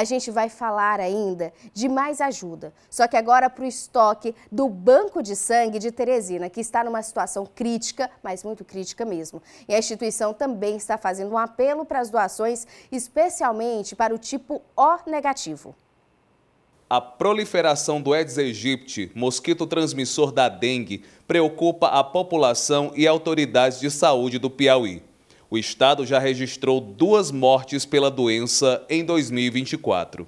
a gente vai falar ainda de mais ajuda. Só que agora para o estoque do Banco de Sangue de Teresina, que está numa situação crítica, mas muito crítica mesmo. E a instituição também está fazendo um apelo para as doações, especialmente para o tipo O negativo. A proliferação do Aedes aegypti, mosquito transmissor da dengue, preocupa a população e autoridades de saúde do Piauí o estado já registrou duas mortes pela doença em 2024.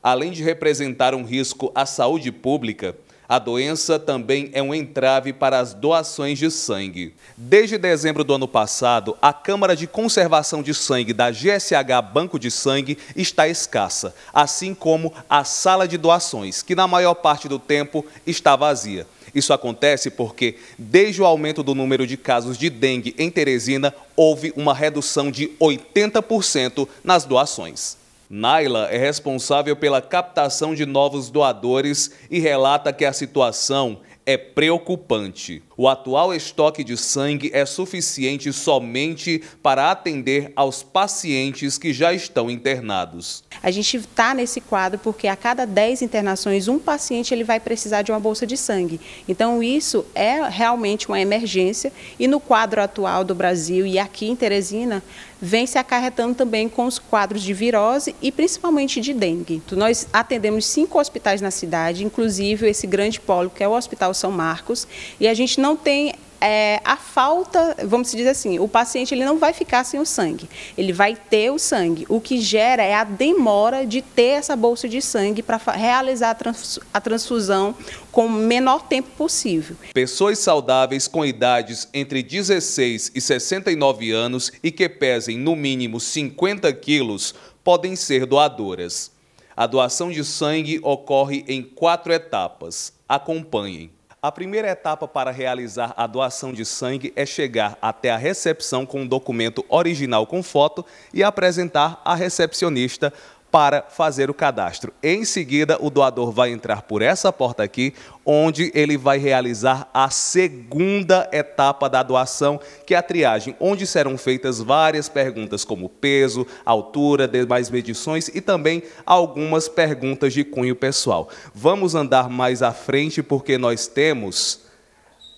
Além de representar um risco à saúde pública, a doença também é um entrave para as doações de sangue. Desde dezembro do ano passado, a Câmara de Conservação de Sangue da GSH Banco de Sangue está escassa, assim como a sala de doações, que na maior parte do tempo está vazia. Isso acontece porque, desde o aumento do número de casos de dengue em Teresina, houve uma redução de 80% nas doações. Naila é responsável pela captação de novos doadores e relata que a situação é preocupante. O atual estoque de sangue é suficiente somente para atender aos pacientes que já estão internados. A gente está nesse quadro porque a cada 10 internações, um paciente ele vai precisar de uma bolsa de sangue. Então, isso é realmente uma emergência e no quadro atual do Brasil e aqui em Teresina, vem se acarretando também com os quadros de virose e principalmente de dengue. Nós atendemos cinco hospitais na cidade, inclusive esse grande polo que é o Hospital São Marcos, e a gente não não tem é, a falta, vamos dizer assim, o paciente ele não vai ficar sem o sangue, ele vai ter o sangue. O que gera é a demora de ter essa bolsa de sangue para realizar a, trans, a transfusão com o menor tempo possível. Pessoas saudáveis com idades entre 16 e 69 anos e que pesem no mínimo 50 quilos podem ser doadoras. A doação de sangue ocorre em quatro etapas. Acompanhem. A primeira etapa para realizar a doação de sangue é chegar até a recepção com o um documento original com foto e apresentar à recepcionista para fazer o cadastro. Em seguida, o doador vai entrar por essa porta aqui, onde ele vai realizar a segunda etapa da doação, que é a triagem, onde serão feitas várias perguntas como peso, altura, demais medições e também algumas perguntas de cunho pessoal. Vamos andar mais à frente porque nós temos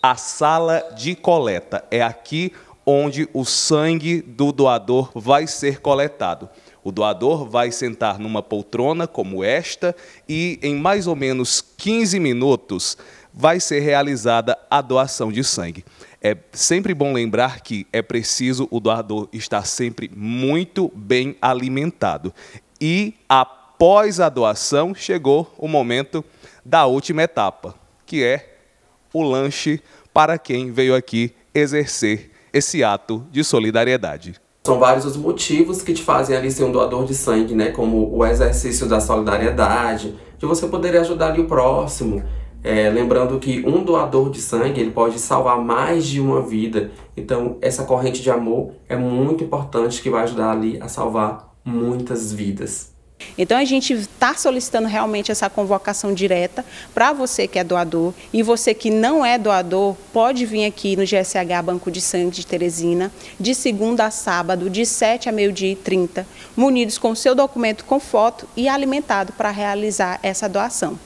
a sala de coleta. É aqui onde o sangue do doador vai ser coletado. O doador vai sentar numa poltrona como esta e, em mais ou menos 15 minutos, vai ser realizada a doação de sangue. É sempre bom lembrar que é preciso o doador estar sempre muito bem alimentado. E após a doação, chegou o momento da última etapa, que é o lanche para quem veio aqui exercer esse ato de solidariedade. São vários os motivos que te fazem ali ser um doador de sangue, né? Como o exercício da solidariedade, de você poder ajudar ali o próximo. É, lembrando que um doador de sangue ele pode salvar mais de uma vida. Então essa corrente de amor é muito importante que vai ajudar ali a salvar muitas vidas. Então a gente está solicitando realmente essa convocação direta para você que é doador e você que não é doador pode vir aqui no GSH Banco de Sangue de Teresina de segunda a sábado, de 7 a meio-dia e 30, munidos com seu documento com foto e alimentado para realizar essa doação.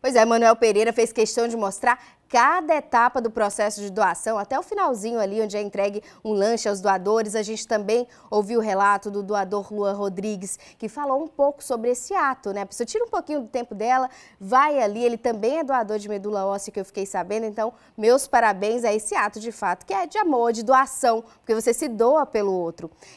Pois é, Manuel Pereira fez questão de mostrar cada etapa do processo de doação, até o finalzinho ali, onde é entregue um lanche aos doadores. A gente também ouviu o relato do doador Luan Rodrigues, que falou um pouco sobre esse ato, né? A pessoa tira um pouquinho do tempo dela, vai ali, ele também é doador de medula óssea, que eu fiquei sabendo, então meus parabéns a esse ato de fato, que é de amor, de doação, porque você se doa pelo outro.